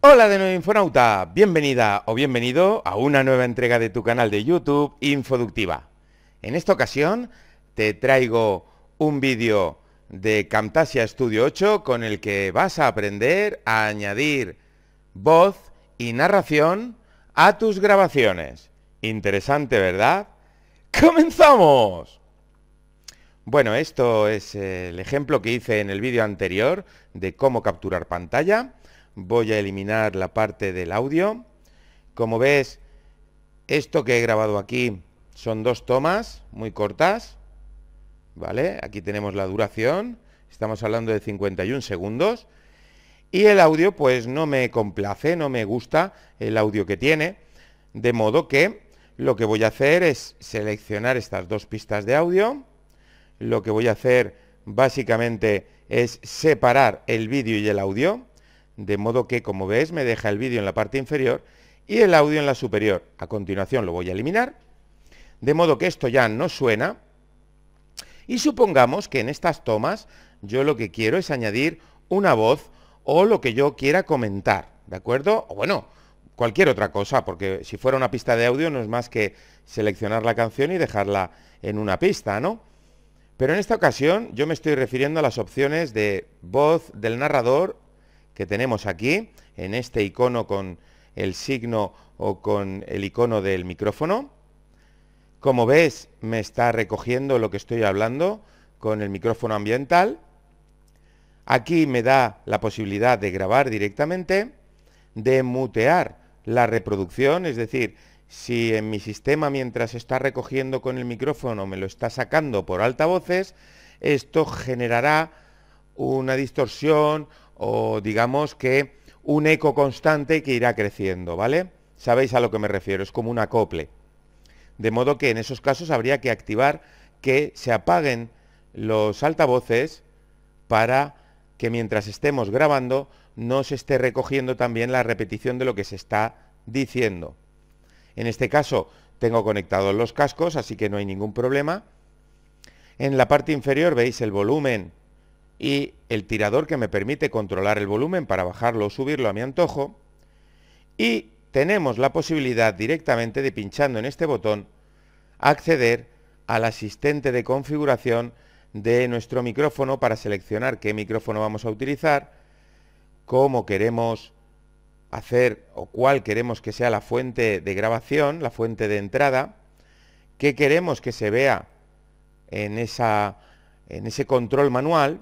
Hola de nuevo Infonauta, bienvenida o bienvenido a una nueva entrega de tu canal de YouTube Infoductiva. En esta ocasión te traigo un vídeo de Camtasia Studio 8 con el que vas a aprender a añadir voz y narración a tus grabaciones. Interesante, ¿verdad? ¡Comenzamos! Bueno, esto es el ejemplo que hice en el vídeo anterior de cómo capturar pantalla voy a eliminar la parte del audio. Como ves, esto que he grabado aquí son dos tomas muy cortas. ¿Vale? Aquí tenemos la duración. Estamos hablando de 51 segundos. Y el audio, pues no me complace, no me gusta el audio que tiene. De modo que lo que voy a hacer es seleccionar estas dos pistas de audio. Lo que voy a hacer básicamente es separar el vídeo y el audio de modo que como ves me deja el vídeo en la parte inferior y el audio en la superior. A continuación lo voy a eliminar, de modo que esto ya no suena y supongamos que en estas tomas yo lo que quiero es añadir una voz o lo que yo quiera comentar, ¿de acuerdo? O bueno, cualquier otra cosa, porque si fuera una pista de audio no es más que seleccionar la canción y dejarla en una pista, ¿no? Pero en esta ocasión yo me estoy refiriendo a las opciones de voz del narrador que tenemos aquí, en este icono con el signo o con el icono del micrófono. Como ves, me está recogiendo lo que estoy hablando con el micrófono ambiental. Aquí me da la posibilidad de grabar directamente, de mutear la reproducción, es decir, si en mi sistema mientras está recogiendo con el micrófono me lo está sacando por altavoces, esto generará una distorsión o digamos que un eco constante que irá creciendo, ¿vale? Sabéis a lo que me refiero, es como un acople. De modo que en esos casos habría que activar que se apaguen los altavoces para que mientras estemos grabando no se esté recogiendo también la repetición de lo que se está diciendo. En este caso tengo conectados los cascos, así que no hay ningún problema. En la parte inferior veis el volumen y el tirador que me permite controlar el volumen para bajarlo o subirlo a mi antojo. Y tenemos la posibilidad directamente de pinchando en este botón acceder al asistente de configuración de nuestro micrófono para seleccionar qué micrófono vamos a utilizar, cómo queremos hacer o cuál queremos que sea la fuente de grabación, la fuente de entrada, qué queremos que se vea en, esa, en ese control manual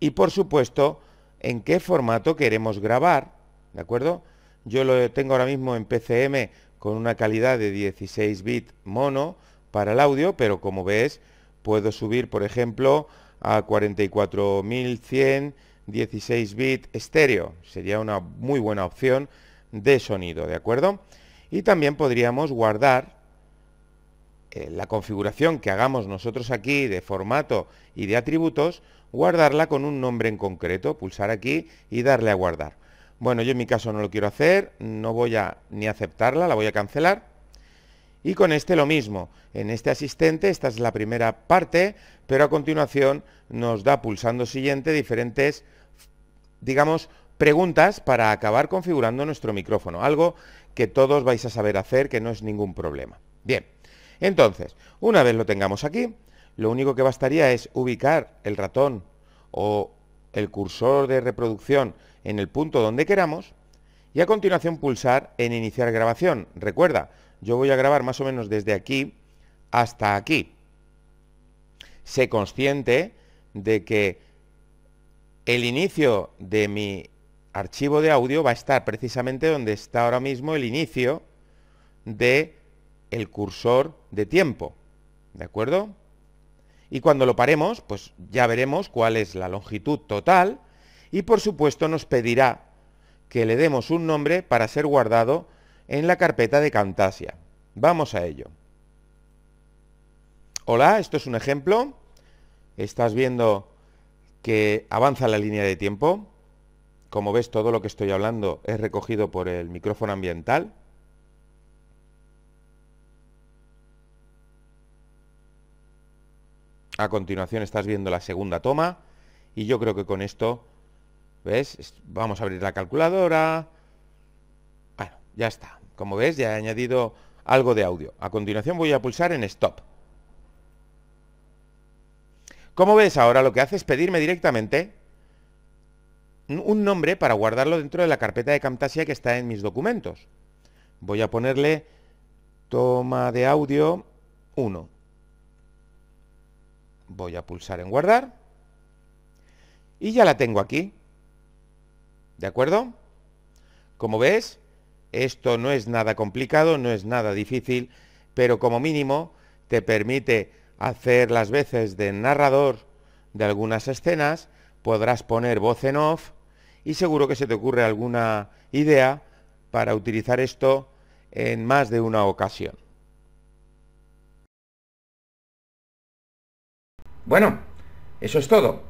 y por supuesto en qué formato queremos grabar, ¿de acuerdo? Yo lo tengo ahora mismo en PCM con una calidad de 16 bits mono para el audio, pero como ves puedo subir por ejemplo a 44100 16 bits estéreo, sería una muy buena opción de sonido, ¿de acuerdo? Y también podríamos guardar eh, la configuración que hagamos nosotros aquí de formato y de atributos, guardarla con un nombre en concreto, pulsar aquí y darle a guardar. Bueno, yo en mi caso no lo quiero hacer, no voy a ni aceptarla, la voy a cancelar. Y con este lo mismo, en este asistente esta es la primera parte, pero a continuación nos da pulsando siguiente diferentes, digamos, preguntas para acabar configurando nuestro micrófono, algo que todos vais a saber hacer, que no es ningún problema. Bien. Entonces, una vez lo tengamos aquí, lo único que bastaría es ubicar el ratón o el cursor de reproducción en el punto donde queramos y a continuación pulsar en iniciar grabación. Recuerda, yo voy a grabar más o menos desde aquí hasta aquí. Sé consciente de que el inicio de mi archivo de audio va a estar precisamente donde está ahora mismo el inicio de el cursor de tiempo. ¿De acuerdo? Y cuando lo paremos, pues ya veremos cuál es la longitud total y por supuesto nos pedirá que le demos un nombre para ser guardado en la carpeta de Camtasia. Vamos a ello. Hola, esto es un ejemplo. Estás viendo que avanza la línea de tiempo. Como ves, todo lo que estoy hablando es recogido por el micrófono ambiental. A continuación estás viendo la segunda toma y yo creo que con esto, ¿ves? Vamos a abrir la calculadora. Bueno, ya está. Como ves, ya he añadido algo de audio. A continuación voy a pulsar en Stop. Como ves, ahora lo que hace es pedirme directamente un nombre para guardarlo dentro de la carpeta de Camtasia que está en mis documentos. Voy a ponerle toma de audio 1 Voy a pulsar en guardar. Y ya la tengo aquí. ¿De acuerdo? Como ves, esto no es nada complicado, no es nada difícil, pero como mínimo te permite hacer las veces de narrador de algunas escenas, podrás poner voz en off y seguro que se te ocurre alguna idea para utilizar esto en más de una ocasión. Bueno, eso es todo.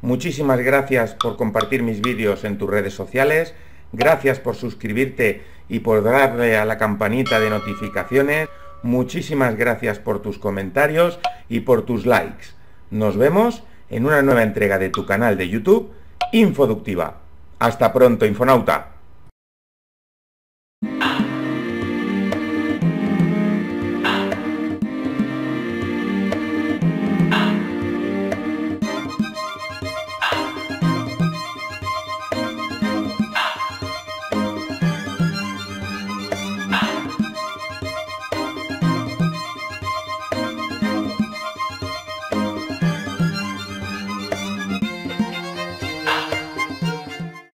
Muchísimas gracias por compartir mis vídeos en tus redes sociales, gracias por suscribirte y por darle a la campanita de notificaciones, muchísimas gracias por tus comentarios y por tus likes. Nos vemos en una nueva entrega de tu canal de YouTube, Infoductiva. Hasta pronto, Infonauta.